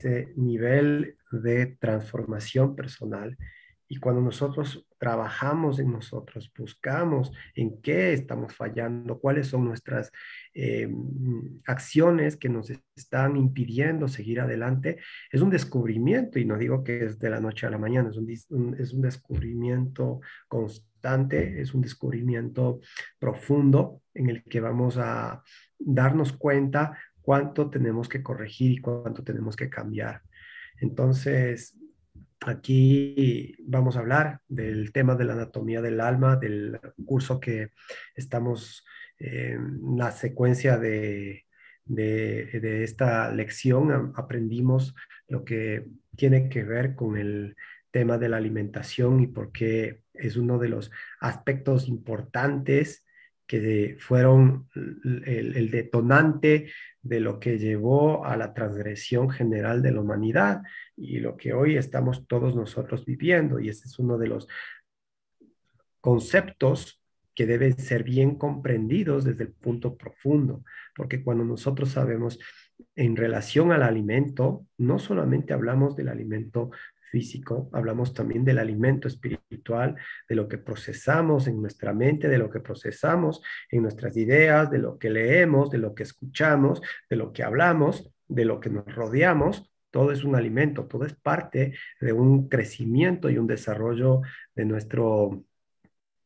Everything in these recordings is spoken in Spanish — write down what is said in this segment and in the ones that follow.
Este nivel de transformación personal y cuando nosotros trabajamos en nosotros, buscamos en qué estamos fallando, cuáles son nuestras eh, acciones que nos están impidiendo seguir adelante, es un descubrimiento, y no digo que es de la noche a la mañana, es un, un, es un descubrimiento constante, es un descubrimiento profundo en el que vamos a darnos cuenta cuánto tenemos que corregir y cuánto tenemos que cambiar. Entonces, aquí vamos a hablar del tema de la anatomía del alma, del curso que estamos, eh, en la secuencia de, de, esta lección, aprendimos lo que tiene que ver con el tema de la alimentación y por qué es uno de los aspectos importantes que fueron el, detonante de lo que llevó a la transgresión general de la humanidad y lo que hoy estamos todos nosotros viviendo. Y ese es uno de los conceptos que deben ser bien comprendidos desde el punto profundo, porque cuando nosotros sabemos en relación al alimento, no solamente hablamos del alimento físico, hablamos también del alimento espiritual, de lo que procesamos en nuestra mente, de lo que procesamos en nuestras ideas, de lo que leemos, de lo que escuchamos, de lo que hablamos, de lo que nos rodeamos. Todo es un alimento, todo es parte de un crecimiento y un desarrollo de nuestro,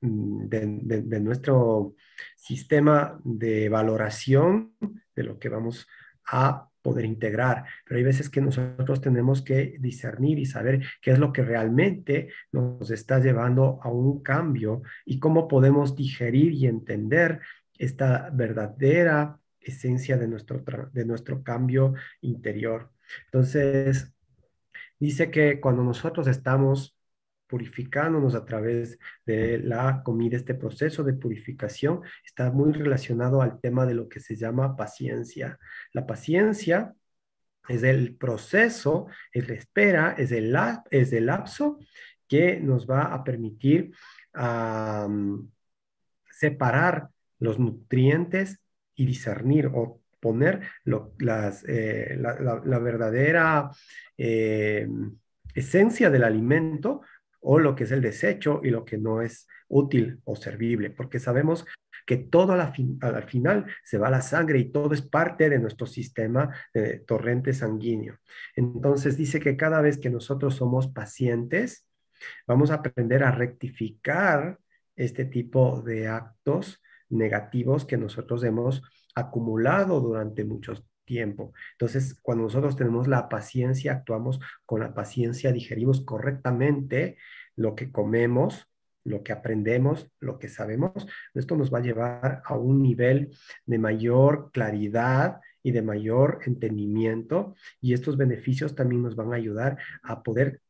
mm, de, nuestro sistema de valoración de lo que vamos a poder integrar, pero hay veces que nosotros tenemos que discernir y saber qué es lo que realmente nos está llevando a un cambio y cómo podemos digerir y entender esta verdadera esencia de nuestro, de nuestro cambio interior. Entonces, dice que cuando nosotros estamos purificándonos a través de la comida, este proceso de purificación está muy relacionado al tema de lo que se llama paciencia. La paciencia es el proceso, es la espera, es el, lapso que nos va a permitir separar los nutrientes y discernir o poner eh, la, verdadera eh, esencia del alimento o lo que es el desecho y lo que no es útil o servible, porque sabemos que todo la al final se va a la sangre y todo es parte de nuestro sistema de torrente sanguíneo. Entonces dice que cada vez que nosotros somos pacientes, vamos a aprender a rectificar este tipo de actos negativos que nosotros hemos acumulado durante muchos tiempo. Entonces, cuando nosotros tenemos la paciencia, actuamos con la paciencia, digerimos correctamente lo que comemos, lo que aprendemos, lo que sabemos. Esto nos va a llevar a un nivel de mayor claridad y de mayor entendimiento y estos beneficios también nos van a ayudar a poder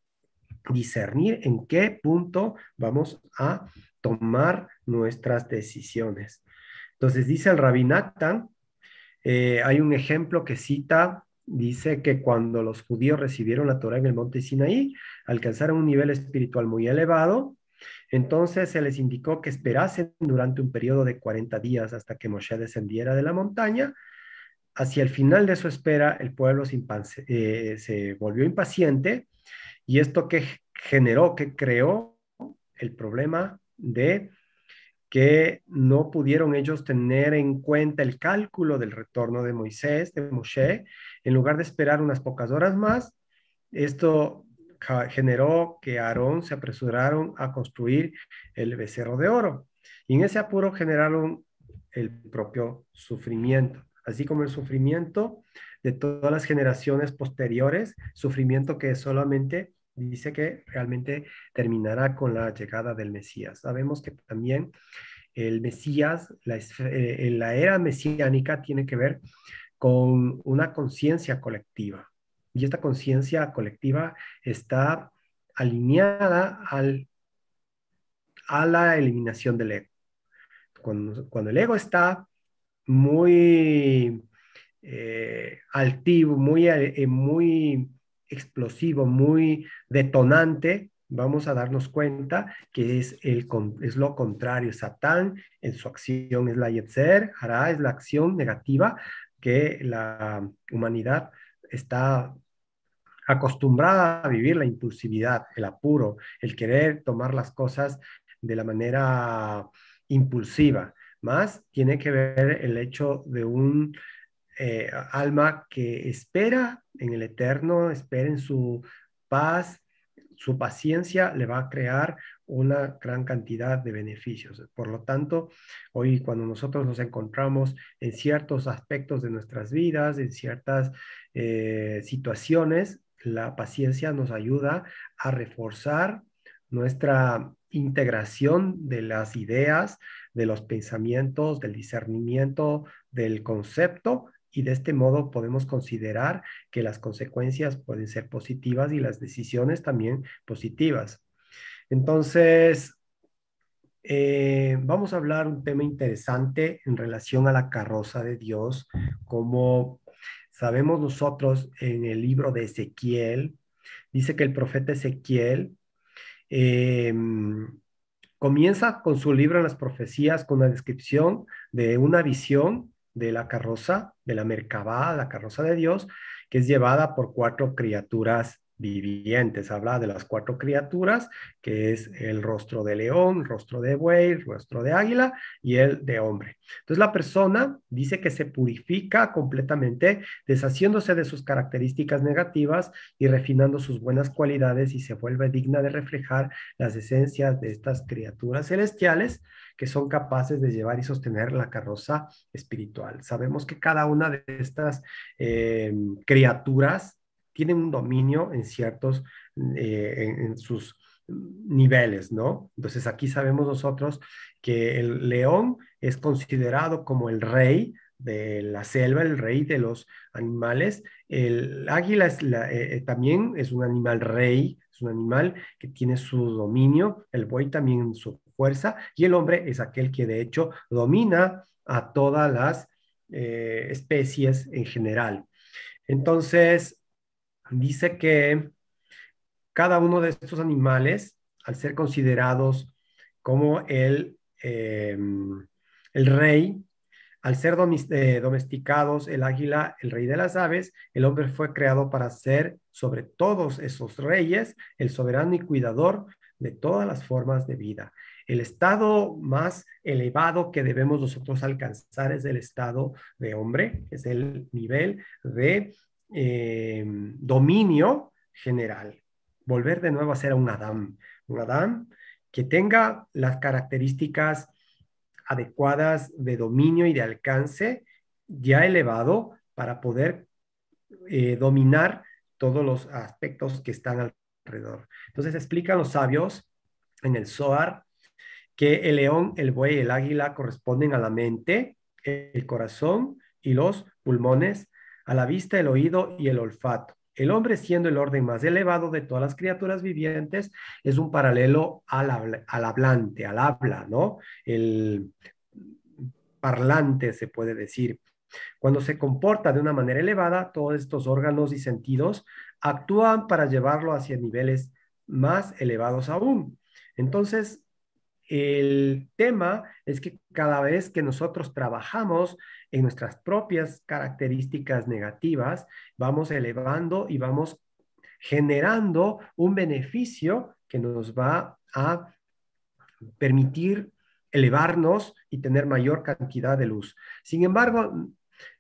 discernir en qué punto vamos a tomar nuestras decisiones. Entonces dice el Rabinatán, eh, hay un ejemplo que cita, dice que cuando los judíos recibieron la Torah en el monte Sinaí, alcanzaron un nivel espiritual muy elevado, entonces se les indicó que esperasen durante un periodo de 40 días hasta que Moshe descendiera de la montaña. Hacia el final de su espera, el pueblo se, eh, se volvió impaciente y esto que generó, que creó el problema de que no pudieron ellos tener en cuenta el cálculo del retorno de Moisés, de Moshe, en lugar de esperar unas pocas horas más, esto generó que Aarón se apresuraron a construir el becerro de oro. Y en ese apuro generaron el propio sufrimiento, así como el sufrimiento de todas las generaciones posteriores, sufrimiento que solamente dice que realmente terminará con la llegada del Mesías. Sabemos que también el Mesías, la, eh, la era mesiánica tiene que ver con una conciencia colectiva. Y esta conciencia colectiva está alineada al, a la eliminación del ego. Cuando, el ego está muy eh, altivo, muy, eh, muy explosivo, muy detonante, vamos a darnos cuenta que es, el, es lo contrario. Satán en su acción es la Yetzer, Hará es la acción negativa que la humanidad está acostumbrada a vivir, la impulsividad, el apuro, el querer tomar las cosas de la manera impulsiva. Más tiene que ver el hecho de un eh, alma que espera en el eterno, espera en su paz, su paciencia le va a crear una gran cantidad de beneficios. Por lo tanto, hoy cuando nosotros nos encontramos en ciertos aspectos de nuestras vidas, en ciertas eh, situaciones, la paciencia nos ayuda a reforzar nuestra integración de las ideas, de los pensamientos, del discernimiento, del concepto y de este modo podemos considerar que las consecuencias pueden ser positivas y las decisiones también positivas. Entonces, eh, vamos a hablar un tema interesante en relación a la carroza de Dios, como sabemos nosotros en el libro de Ezequiel, dice que el profeta Ezequiel eh, comienza con su libro en las profecías con la descripción de una visión de la carroza, de la Merkabah, la carroza de Dios, que es llevada por cuatro criaturas vivientes. Habla de las cuatro criaturas, que es el rostro de león, rostro de buey, rostro de águila y el de hombre. Entonces la persona dice que se purifica completamente, deshaciéndose de sus características negativas y refinando sus buenas cualidades y se vuelve digna de reflejar las esencias de estas criaturas celestiales que son capaces de llevar y sostener la carroza espiritual. Sabemos que cada una de estas eh, criaturas tienen un dominio en ciertos, eh, en, sus niveles, ¿no? Entonces aquí sabemos nosotros que el león es considerado como el rey de la selva, el rey de los animales. El águila eh, eh, también es un animal rey, es un animal que tiene su dominio, el buey también su fuerza y el hombre es aquel que de hecho domina a todas las especies en general. Entonces, dice que cada uno de estos animales, al ser considerados como el, eh, el rey, al ser eh, domesticados el águila, el rey de las aves, el hombre fue creado para ser sobre todos esos reyes el soberano y cuidador de todas las formas de vida. El estado más elevado que debemos nosotros alcanzar es el estado de hombre, es el nivel de eh, dominio general. Volver de nuevo a ser un Adán, un Adán que tenga las características adecuadas de dominio y de alcance ya elevado para poder eh, dominar todos los aspectos que están alrededor. Entonces explican los sabios en el Zohar que el león, el buey y el águila corresponden a la mente, el corazón y los pulmones a la vista, el oído y el olfato. El hombre, siendo el orden más elevado de todas las criaturas vivientes, es un paralelo al, al hablante, al habla, ¿no? El parlante, se puede decir. Cuando se comporta de una manera elevada, todos estos órganos y sentidos actúan para llevarlo hacia niveles más elevados aún. Entonces, el tema es que cada vez que nosotros trabajamos en nuestras propias características negativas, vamos elevando y vamos generando un beneficio que nos va a permitir elevarnos y tener mayor cantidad de luz. Sin embargo,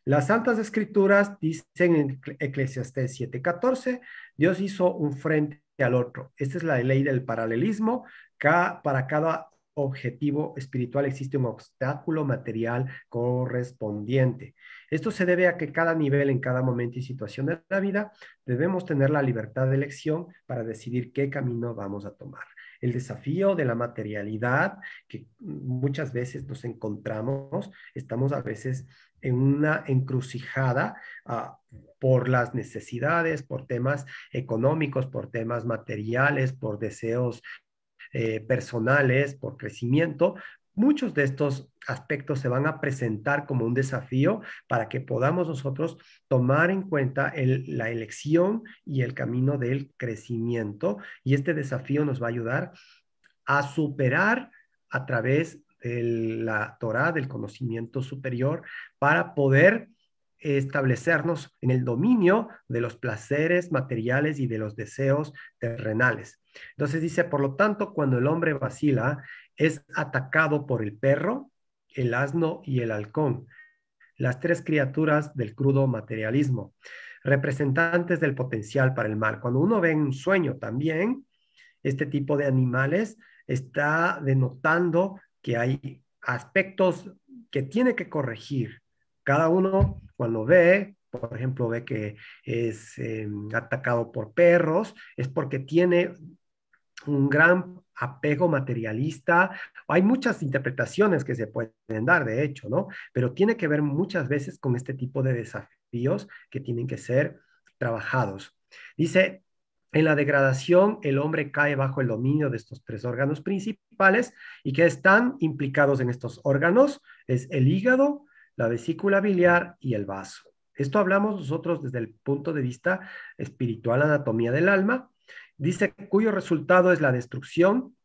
las Santas Escrituras dicen en Eclesiastés 7:14, Dios hizo un frente al otro. Esta es la ley del paralelismo. Cada, para cada objetivo espiritual existe un obstáculo material correspondiente. Esto se debe a que cada nivel, en cada momento y situación de la vida, debemos tener la libertad de elección para decidir qué camino vamos a tomar. El desafío de la materialidad que muchas veces nos encontramos, estamos a veces en una encrucijada ah, por las necesidades, por temas económicos, por temas materiales, por deseos eh, personales, por crecimiento, muchos de estos aspectos se van a presentar como un desafío para que podamos nosotros tomar en cuenta la elección y el camino del crecimiento. Y este desafío nos va a ayudar a superar a través de la Torah, del conocimiento superior, para poder establecernos en el dominio de los placeres materiales y de los deseos terrenales. Entonces dice, por lo tanto, cuando el hombre vacila, es atacado por el perro, el asno y el halcón, las tres criaturas del crudo materialismo, representantes del potencial para el mal. Cuando uno ve un sueño también, este tipo de animales está denotando que hay aspectos que tiene que corregir, cada uno cuando ve, por ejemplo, ve que es eh, atacado por perros, es porque tiene un gran apego materialista. Hay muchas interpretaciones que se pueden dar, de hecho, ¿no? Pero tiene que ver muchas veces con este tipo de desafíos que tienen que ser trabajados. Dice, en la degradación, el hombre cae bajo el dominio de estos tres órganos principales y que están implicados en estos órganos, es el hígado, la vesícula biliar y el vaso. Esto hablamos nosotros desde el punto de vista espiritual, anatomía del alma. Dice cuyo resultado es la destrucción,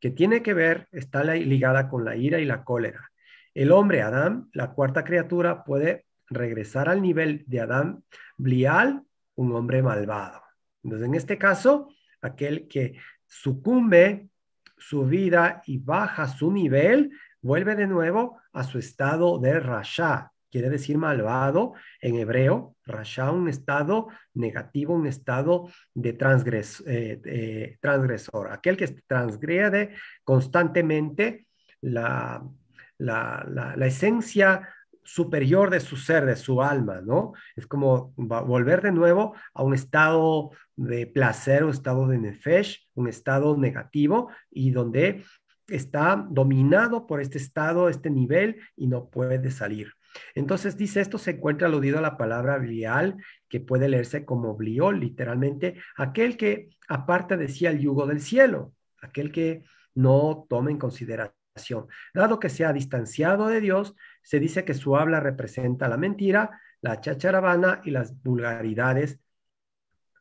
que tiene que ver, está ligada con la ira y la cólera. El hombre Adán, la cuarta criatura, puede regresar al nivel de Adán Blial, un hombre malvado. Entonces, en este caso, aquel que sucumbe su vida y baja su nivel vuelve de nuevo a su estado de rasha, quiere decir malvado en hebreo, rasha un estado negativo, un estado de eh, eh, transgresor, aquel que transgrede constantemente la, la, la esencia superior de su ser, de su alma, ¿no? Es como volver de nuevo a un estado de placer, un estado de nefesh, un estado negativo y donde está dominado por este estado, este nivel, y no puede salir. Entonces dice, esto se encuentra aludido a la palabra brial que puede leerse como bliol, literalmente, aquel que aparte decía el yugo del cielo, aquel que no toma en consideración. Dado que se ha distanciado de Dios, se dice que su habla representa la mentira, la chacharavana y las vulgaridades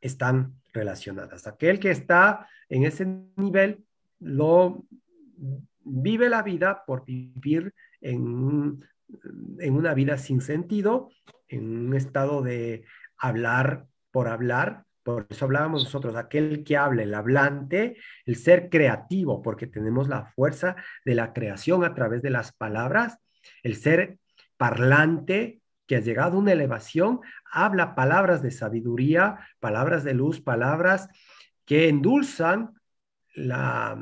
están relacionadas. Aquel que está en ese nivel lo vive la vida por vivir en, en una vida sin sentido, en un estado de hablar por hablar, por eso hablábamos nosotros, aquel que habla, el hablante, el ser creativo, porque tenemos la fuerza de la creación a través de las palabras, el ser parlante que ha llegado a una elevación, habla palabras de sabiduría, palabras de luz, palabras que endulzan la,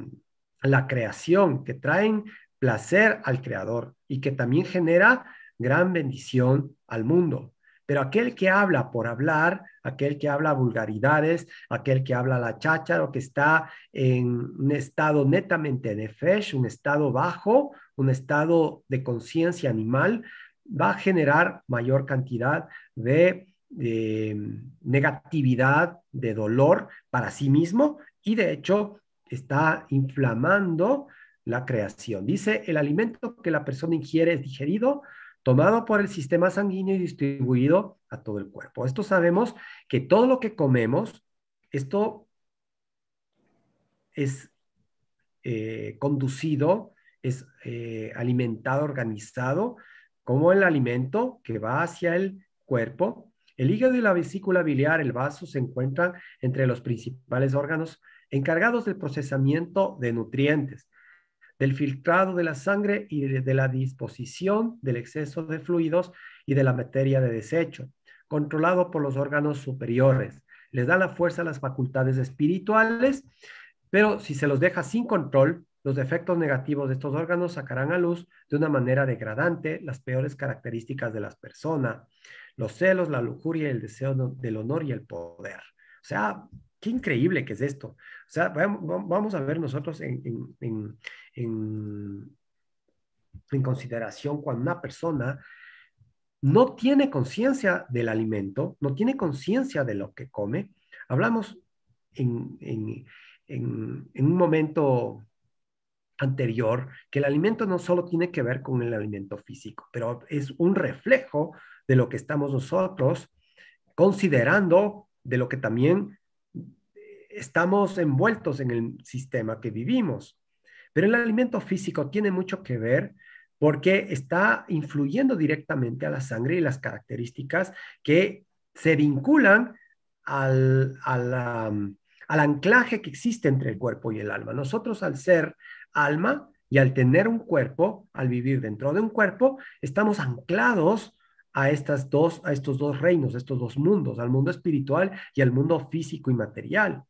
la creación, que traen placer al creador y que también genera gran bendición al mundo. Pero aquel que habla por hablar, aquel que habla vulgaridades, aquel que habla la chacha, o que está en un estado netamente de fesh, un estado bajo, un estado de conciencia animal, va a generar mayor cantidad de, de negatividad, de dolor para sí mismo y de hecho está inflamando la creación. Dice, el alimento que la persona ingiere es digerido, tomado por el sistema sanguíneo y distribuido a todo el cuerpo. Esto sabemos que todo lo que comemos, esto es eh, conducido, es eh, alimentado, organizado, como el alimento que va hacia el cuerpo. El hígado y la vesícula biliar, el vaso, se encuentran entre los principales órganos encargados del procesamiento de nutrientes, del filtrado de la sangre y de, la disposición del exceso de fluidos y de la materia de desecho, controlado por los órganos superiores. Les da la fuerza a las facultades espirituales, pero si se los deja sin control, los efectos negativos de estos órganos sacarán a luz de una manera degradante las peores características de las personas, los celos, la lujuria, el deseo del honor y el poder. O sea, qué increíble que es esto. O sea, vamos a ver nosotros en, consideración cuando una persona no tiene conciencia del alimento, no tiene conciencia de lo que come. Hablamos en, en, un momento anterior que el alimento no solo tiene que ver con el alimento físico, pero es un reflejo de lo que estamos nosotros considerando, de lo que también estamos envueltos en el sistema que vivimos. Pero el alimento físico tiene mucho que ver porque está influyendo directamente a la sangre y las características que se vinculan al, anclaje que existe entre el cuerpo y el alma. Nosotros al ser alma y al tener un cuerpo, al vivir dentro de un cuerpo, estamos anclados a, estas dos, a estos dos reinos, a estos dos mundos, al mundo espiritual y al mundo físico y material.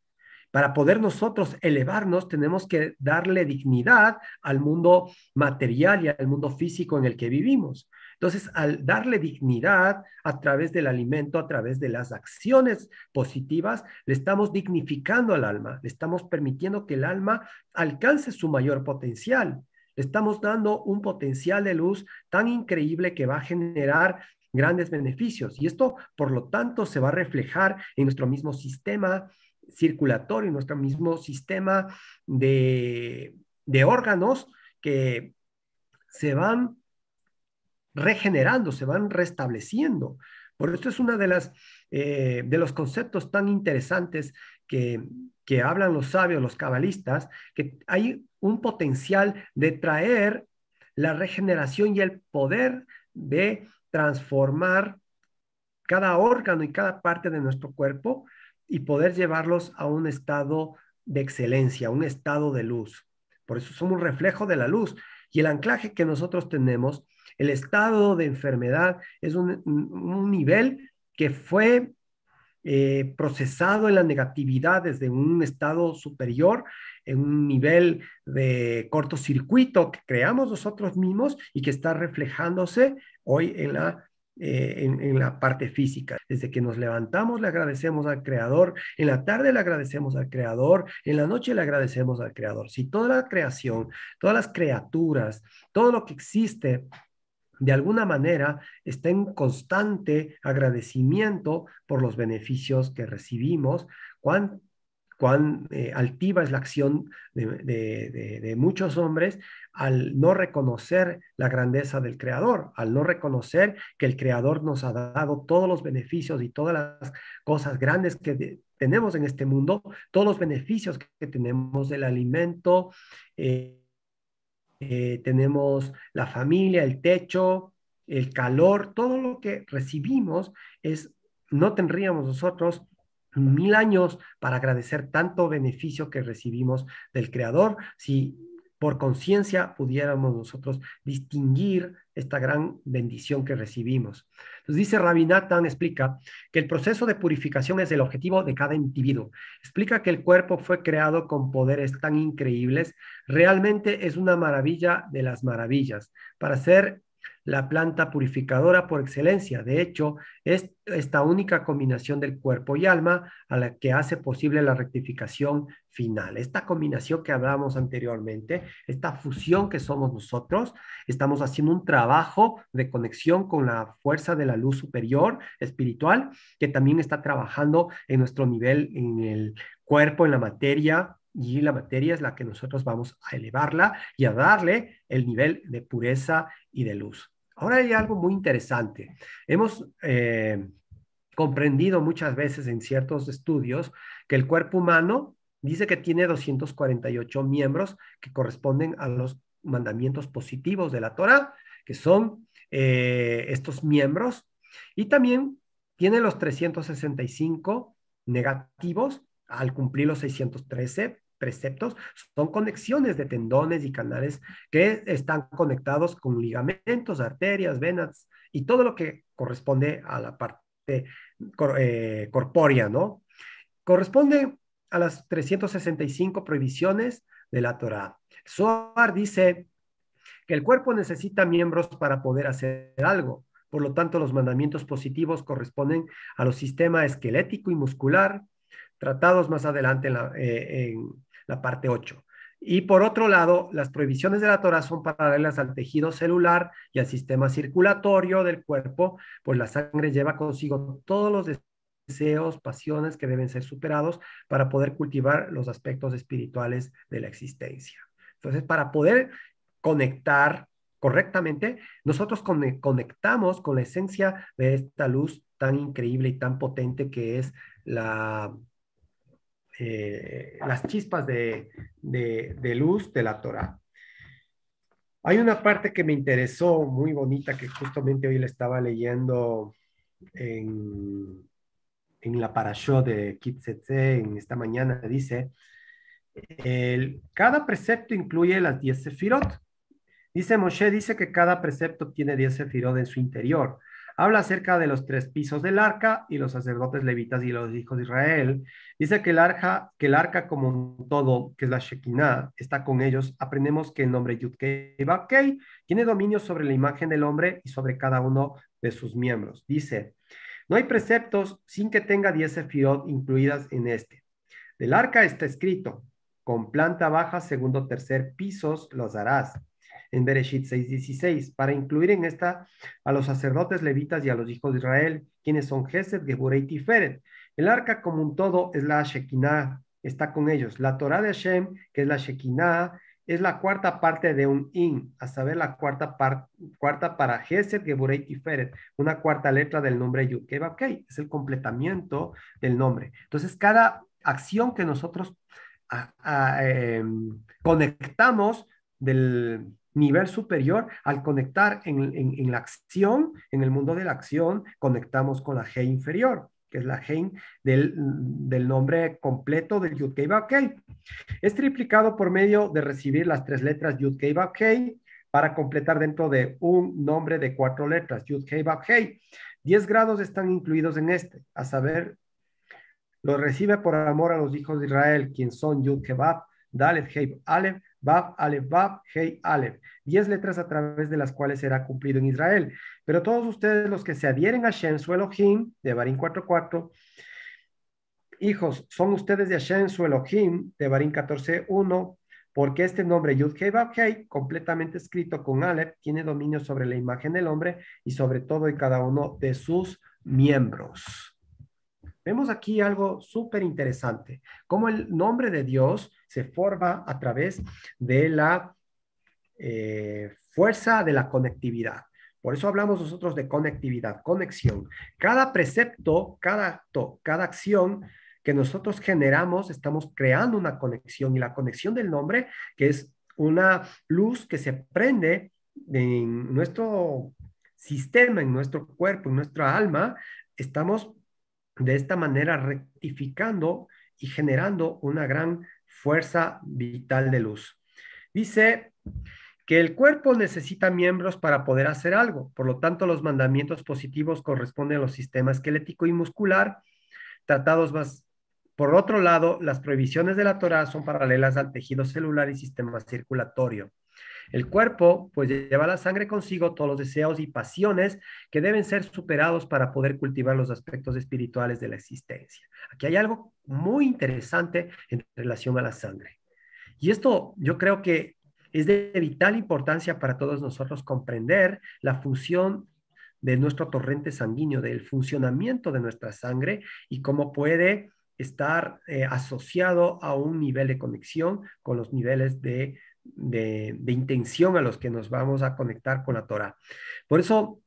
Para poder nosotros elevarnos, tenemos que darle dignidad al mundo material y al mundo físico en el que vivimos. Entonces, al darle dignidad a través del alimento, a través de las acciones positivas, le estamos dignificando al alma, le estamos permitiendo que el alma alcance su mayor potencial. Le estamos dando un potencial de luz tan increíble que va a generar grandes beneficios. Y esto, por lo tanto, se va a reflejar en nuestro mismo sistema circulatorio, nuestro mismo sistema de, de órganos que se van regenerando, se van restableciendo. Por esto es uno de, las, eh, de los conceptos tan interesantes que, que hablan los sabios, los cabalistas, que hay un potencial de traer la regeneración y el poder de transformar cada órgano y cada parte de nuestro cuerpo y poder llevarlos a un estado de excelencia, un estado de luz. Por eso somos un reflejo de la luz. Y el anclaje que nosotros tenemos, el estado de enfermedad, es un, nivel que fue eh, procesado en la negatividad desde un estado superior, en un nivel de cortocircuito que creamos nosotros mismos y que está reflejándose hoy en la eh, en, la parte física. Desde que nos levantamos le agradecemos al Creador, en la tarde le agradecemos al Creador, en la noche le agradecemos al Creador. Si toda la creación, todas las criaturas, todo lo que existe, de alguna manera está en constante agradecimiento por los beneficios que recibimos, ¿cuánto? cuán eh, altiva es la acción de, muchos hombres al no reconocer la grandeza del Creador, al no reconocer que el Creador nos ha dado todos los beneficios y todas las cosas grandes que tenemos en este mundo, todos los beneficios que tenemos, el alimento, eh, eh, tenemos la familia, el techo, el calor, todo lo que recibimos es, no tendríamos nosotros mil años para agradecer tanto beneficio que recibimos del Creador, si por conciencia pudiéramos nosotros distinguir esta gran bendición que recibimos. Entonces dice Rabinatán explica que el proceso de purificación es el objetivo de cada individuo. Explica que el cuerpo fue creado con poderes tan increíbles, realmente es una maravilla de las maravillas. Para ser la planta purificadora por excelencia. De hecho, es esta única combinación del cuerpo y alma a la que hace posible la rectificación final. Esta combinación que hablábamos anteriormente, esta fusión que somos nosotros, estamos haciendo un trabajo de conexión con la fuerza de la luz superior espiritual, que también está trabajando en nuestro nivel, en el cuerpo, en la materia, y la materia es la que nosotros vamos a elevarla y a darle el nivel de pureza y de luz. Ahora hay algo muy interesante. Hemos eh, comprendido muchas veces en ciertos estudios que el cuerpo humano dice que tiene 248 miembros que corresponden a los mandamientos positivos de la Torah, que son eh, estos miembros, y también tiene los 365 negativos al cumplir los 613 preceptos son conexiones de tendones y canales que están conectados con ligamentos, arterias, venas y todo lo que corresponde a la parte eh, corpórea, ¿no? Corresponde a las 365 prohibiciones de la Torá. Suar dice que el cuerpo necesita miembros para poder hacer algo. Por lo tanto, los mandamientos positivos corresponden a los sistemas esquelético y muscular, tratados más adelante en, la, eh, en, la parte 8. Y por otro lado, las prohibiciones de la Torah son paralelas al tejido celular y al sistema circulatorio del cuerpo, pues la sangre lleva consigo todos los deseos, pasiones que deben ser superados para poder cultivar los aspectos espirituales de la existencia. Entonces, para poder conectar correctamente, nosotros conectamos con la esencia de esta luz tan increíble y tan potente que es la eh, las chispas de, luz de la Torah. Hay una parte que me interesó muy bonita que justamente hoy le estaba leyendo en, la parashot de Kitzetse en esta mañana. Dice, cada precepto incluye las 10 sefirot. Dice Moshe, dice que cada precepto tiene 10 sefirot en su interior. Habla acerca de los tres pisos del arca y los sacerdotes levitas y los hijos de Israel. Dice que el arca, que el arca como un todo, que es la Shekinah, está con ellos. Aprendemos que el nombre Yudkei Bakei tiene dominio sobre la imagen del hombre y sobre cada uno de sus miembros. Dice, no hay preceptos sin que tenga diez sefirot incluidas en este. Del arca está escrito, con planta baja, segundo, tercer pisos los darás en Bereshit 6:16, para incluir en esta a los sacerdotes levitas y a los hijos de Israel, quienes son Geset, Geburei y Tiferet. El arca como un todo es la Shekinah, está con ellos. La Torah de Hashem, que es la Shekinah, es la cuarta parte de un in, a saber, la cuarta, par, cuarta para Geset, Geburei y Tiferet, una cuarta letra del nombre Yukeba, ok, es el completamiento del nombre. Entonces, cada acción que nosotros ah, ah, em, conectamos del, nivel superior al conectar en, la acción, en el mundo de la acción, conectamos con la G inferior, que es la G del, nombre completo del yud -Kei Es triplicado por medio de recibir las tres letras yud -Kei para completar dentro de un nombre de cuatro letras, yud -Kei Diez grados están incluidos en este, a saber, lo recibe por amor a los hijos de Israel, quien son Yud Kebab, Dalet Heib Aleph, Bab, Aleph, Bab, Hei, Diez letras a través de las cuales será cumplido en Israel. Pero todos ustedes los que se adhieren a Shem, su Elohim, de Barín 4.4, hijos, son ustedes de Hashem, su Elohim, de Barín 14.1, porque este nombre Yud Hei Bab Hei, completamente escrito con Aleph, tiene dominio sobre la imagen del hombre y sobre todo y cada uno de sus miembros. Vemos aquí algo súper interesante, como el nombre de Dios se forma a través de la eh, fuerza de la conectividad. Por eso hablamos nosotros de conectividad, conexión. Cada precepto, cada acto, cada acción que nosotros generamos, estamos creando una conexión y la conexión del nombre, que es una luz que se prende en nuestro sistema, en nuestro cuerpo, en nuestra alma, estamos de esta manera rectificando y generando una gran fuerza vital de luz. Dice que el cuerpo necesita miembros para poder hacer algo, por lo tanto los mandamientos positivos corresponden a los sistemas esquelético y muscular, tratados más. Por otro lado, las prohibiciones de la Torah son paralelas al tejido celular y sistema circulatorio. El cuerpo, pues, lleva la sangre consigo todos los deseos y pasiones que deben ser superados para poder cultivar los aspectos espirituales de la existencia. Aquí hay algo muy interesante en relación a la sangre. Y esto yo creo que es de vital importancia para todos nosotros comprender la función de nuestro torrente sanguíneo, del funcionamiento de nuestra sangre y cómo puede estar eh, asociado a un nivel de conexión con los niveles de de, intención a los que nos vamos a conectar con la Torah. Por eso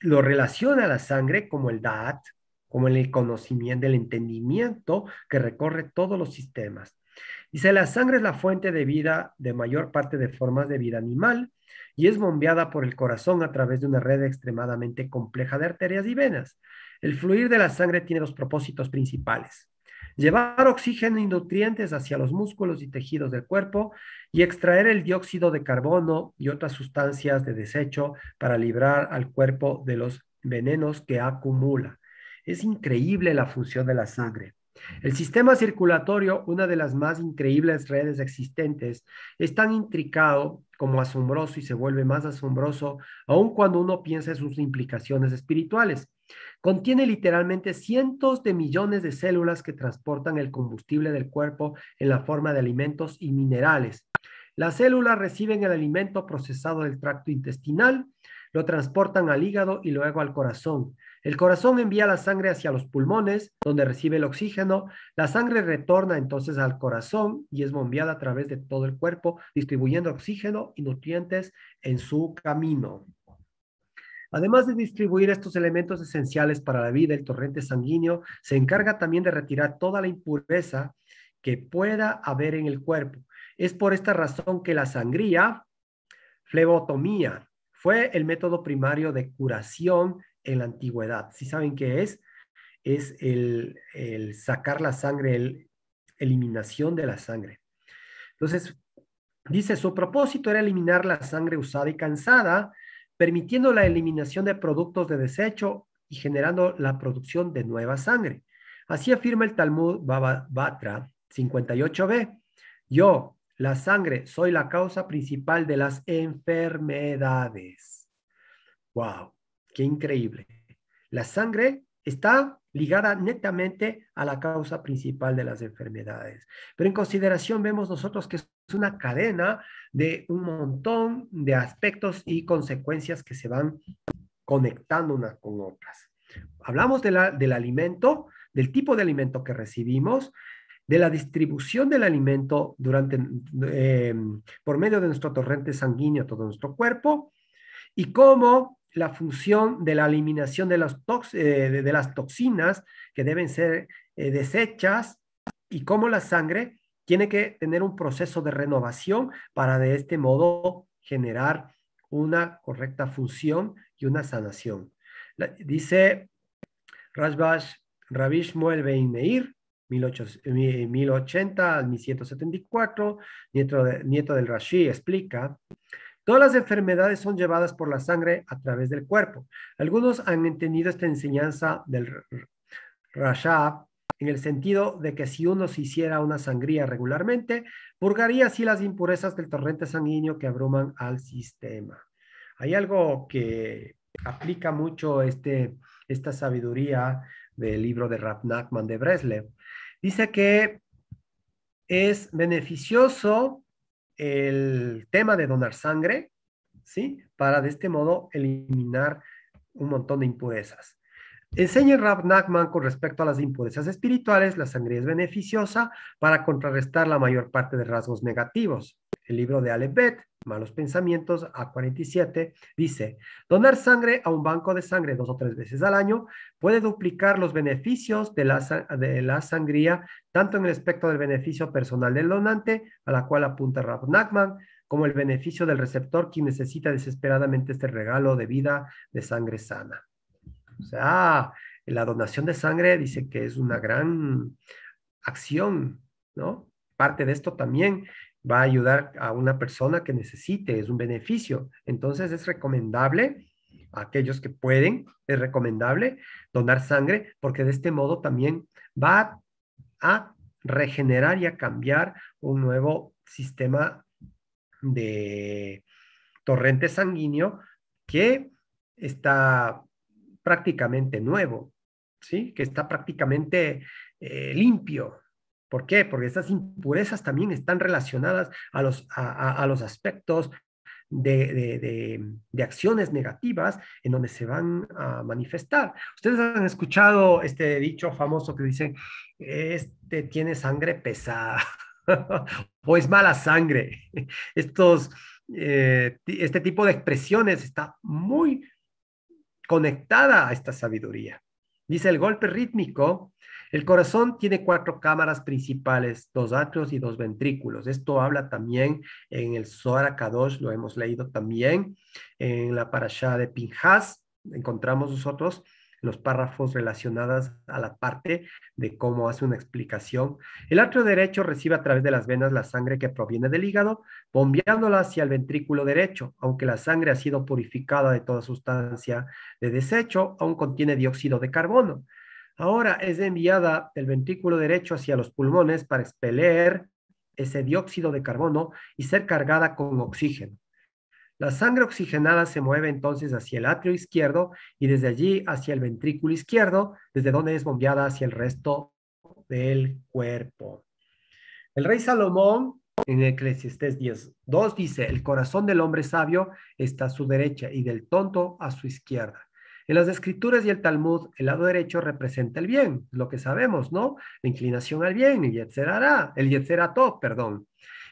lo relaciona a la sangre como el Da'at, como el conocimiento, el entendimiento que recorre todos los sistemas. Dice, la sangre es la fuente de vida de mayor parte de formas de vida animal y es bombeada por el corazón a través de una red extremadamente compleja de arterias y venas. El fluir de la sangre tiene dos propósitos principales llevar oxígeno y nutrientes hacia los músculos y tejidos del cuerpo y extraer el dióxido de carbono y otras sustancias de desecho para librar al cuerpo de los venenos que acumula. Es increíble la función de la sangre. El sistema circulatorio, una de las más increíbles redes existentes, es tan intricado como asombroso y se vuelve más asombroso aun cuando uno piensa en sus implicaciones espirituales. Contiene literalmente cientos de millones de células que transportan el combustible del cuerpo en la forma de alimentos y minerales. Las células reciben el alimento procesado del tracto intestinal, lo transportan al hígado y luego al corazón. El corazón envía la sangre hacia los pulmones, donde recibe el oxígeno. La sangre retorna entonces al corazón y es bombeada a través de todo el cuerpo, distribuyendo oxígeno y nutrientes en su camino. Además de distribuir estos elementos esenciales para la vida, el torrente sanguíneo se encarga también de retirar toda la impureza que pueda haber en el cuerpo. Es por esta razón que la sangría, flebotomía, fue el método primario de curación en la antigüedad. Si ¿Sí saben qué es, es el, el sacar la sangre, el eliminación de la sangre. Entonces, dice, su propósito era eliminar la sangre usada y cansada permitiendo la eliminación de productos de desecho y generando la producción de nueva sangre. Así afirma el Talmud Batra 58b. Yo, la sangre, soy la causa principal de las enfermedades. ¡Wow! ¡Qué increíble! La sangre está ligada netamente a la causa principal de las enfermedades. Pero en consideración vemos nosotros que es una cadena de un montón de aspectos y consecuencias que se van conectando unas con otras. Hablamos del alimento, del tipo de alimento que recibimos, de la distribución del alimento durante, eh, por medio de nuestro torrente sanguíneo todo nuestro cuerpo y cómo la función de la eliminación de las, eh, de, las toxinas que deben ser eh, desechas y cómo la sangre tiene que tener un proceso de renovación para de este modo generar una correcta función y una sanación. dice Rajbash Ravish Bein Meir, 1080 al 1174, nieto, nieto del Rashi, explica, todas las enfermedades son llevadas por la sangre a través del cuerpo. Algunos han entendido esta enseñanza del Rashab en el sentido de que si uno se hiciera una sangría regularmente, purgaría así las impurezas del torrente sanguíneo que abruman al sistema. Hay algo que aplica mucho este, esta sabiduría del libro de Rav de Breslev. Dice que es beneficioso el tema de donar sangre, ¿sí? Para de este modo eliminar un montón de impurezas. Enseña Rab Nachman con respecto a las impurezas espirituales, la sangría es beneficiosa para contrarrestar la mayor parte de rasgos negativos. El libro de Alebet, Malos Pensamientos, A47, dice, donar sangre a un banco de sangre dos o tres veces al año puede duplicar los beneficios de la, sangría, tanto en el aspecto del beneficio personal del donante, a la cual apunta Rab Nachman, como el beneficio del receptor, quien necesita desesperadamente este regalo de vida de sangre sana. O sea, la donación de sangre dice que es una gran acción, ¿no? Parte de esto también va a ayudar a una persona que necesite, es un beneficio. Entonces es recomendable a aquellos que pueden, es recomendable donar sangre porque de este modo también va a regenerar y a cambiar un nuevo sistema de torrente sanguíneo que está prácticamente nuevo, ¿sí? que está prácticamente eh, limpio. ¿Por qué? Porque estas impurezas también están relacionadas a los, a, los aspectos de, acciones negativas en donde se van a manifestar. Ustedes han escuchado este dicho famoso que dice este tiene sangre pesada o es mala sangre. Estos, eh, este tipo de expresiones está muy conectada a esta sabiduría. Dice el golpe rítmico, el corazón tiene cuatro cámaras principales, dos atrios y dos ventrículos. Esto habla también en el Zohar Kadosh, lo hemos leído también en la parashá de Pinhas, encontramos nosotros los párrafos relacionados a la parte de cómo hace una explicación. El atrio derecho recibe a través de las venas la sangre que proviene del hígado, bombeándola hacia el ventrículo derecho. Aunque la sangre ha sido purificada de toda sustancia de desecho, aún contiene dióxido de carbono. Ahora es enviada el ventrículo derecho hacia los pulmones para expeler ese dióxido de carbono y ser cargada con oxígeno. La sangre oxigenada se mueve entonces hacia el atrio izquierdo y desde allí hacia el ventrículo izquierdo, desde donde es bombeada hacia el resto del cuerpo. El rey Salomón en Eclesiastés 10.2 dice, el corazón del hombre sabio está a su derecha y del tonto a su izquierda. En las escrituras y el Talmud, el lado derecho representa el bien, lo que sabemos, ¿no? La inclinación al bien, el el yetzerató, perdón.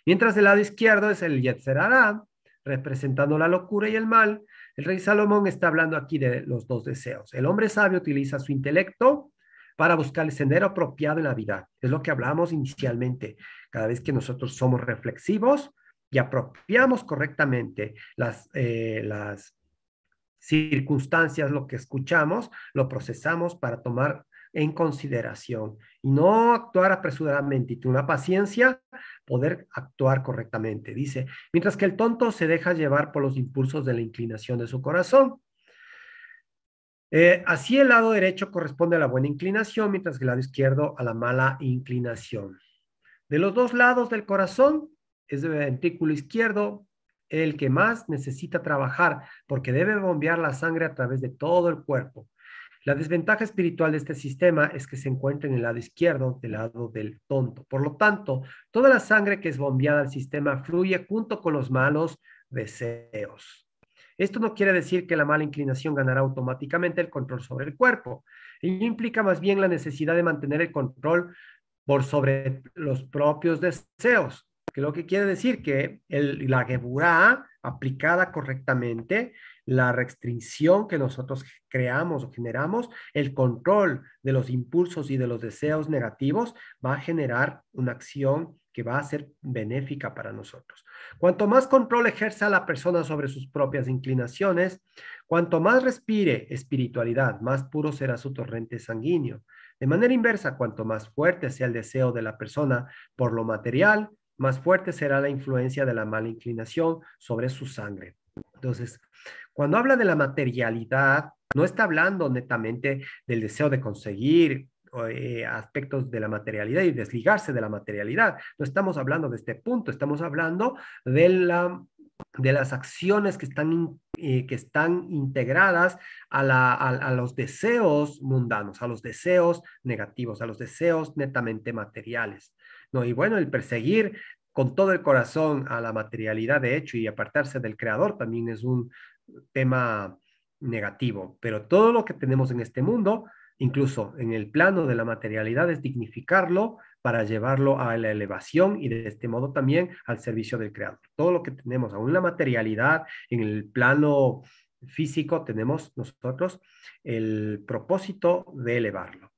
Mientras el lado izquierdo es el yetzerará, representando la locura y el mal, el rey Salomón está hablando aquí de los dos deseos. El hombre sabio utiliza su intelecto para buscar el sendero apropiado en la vida. Es lo que hablamos inicialmente. Cada vez que nosotros somos reflexivos y apropiamos correctamente las, eh, las circunstancias, lo que escuchamos, lo procesamos para tomar en consideración y no actuar apresuradamente y tener una paciencia poder actuar correctamente. Dice, mientras que el tonto se deja llevar por los impulsos de la inclinación de su corazón. Eh, así el lado derecho corresponde a la buena inclinación, mientras que el lado izquierdo a la mala inclinación. De los dos lados del corazón, es el ventrículo izquierdo el que más necesita trabajar, porque debe bombear la sangre a través de todo el cuerpo. La desventaja espiritual de este sistema es que se encuentra en el lado izquierdo del lado del tonto. Por lo tanto, toda la sangre que es bombeada al sistema fluye junto con los malos deseos. Esto no quiere decir que la mala inclinación ganará automáticamente el control sobre el cuerpo. implica más bien la necesidad de mantener el control por sobre los propios deseos, que lo que quiere decir que la geburá aplicada correctamente la restricción que nosotros creamos o generamos, el control de los impulsos y de los deseos negativos va a generar una acción que va a ser benéfica para nosotros. Cuanto más control ejerza la persona sobre sus propias inclinaciones, cuanto más respire espiritualidad, más puro será su torrente sanguíneo. De manera inversa, cuanto más fuerte sea el deseo de la persona por lo material, más fuerte será la influencia de la mala inclinación sobre su sangre. Entonces, cuando habla de la materialidad, no está hablando netamente del deseo de conseguir eh, aspectos de la materialidad y desligarse de la materialidad. No estamos hablando de este punto, estamos hablando de, la, de las acciones que están, eh, que están integradas a, los deseos mundanos, a los deseos negativos, a los deseos netamente materiales. No, y bueno, el perseguir con todo el corazón a la materialidad de hecho y apartarse del creador también es un tema negativo. Pero todo lo que tenemos en este mundo, incluso en el plano de la materialidad, es dignificarlo para llevarlo a la elevación y de este modo también al servicio del creador. Todo lo que tenemos, aún la materialidad, en el plano físico, tenemos nosotros el propósito de elevarlo.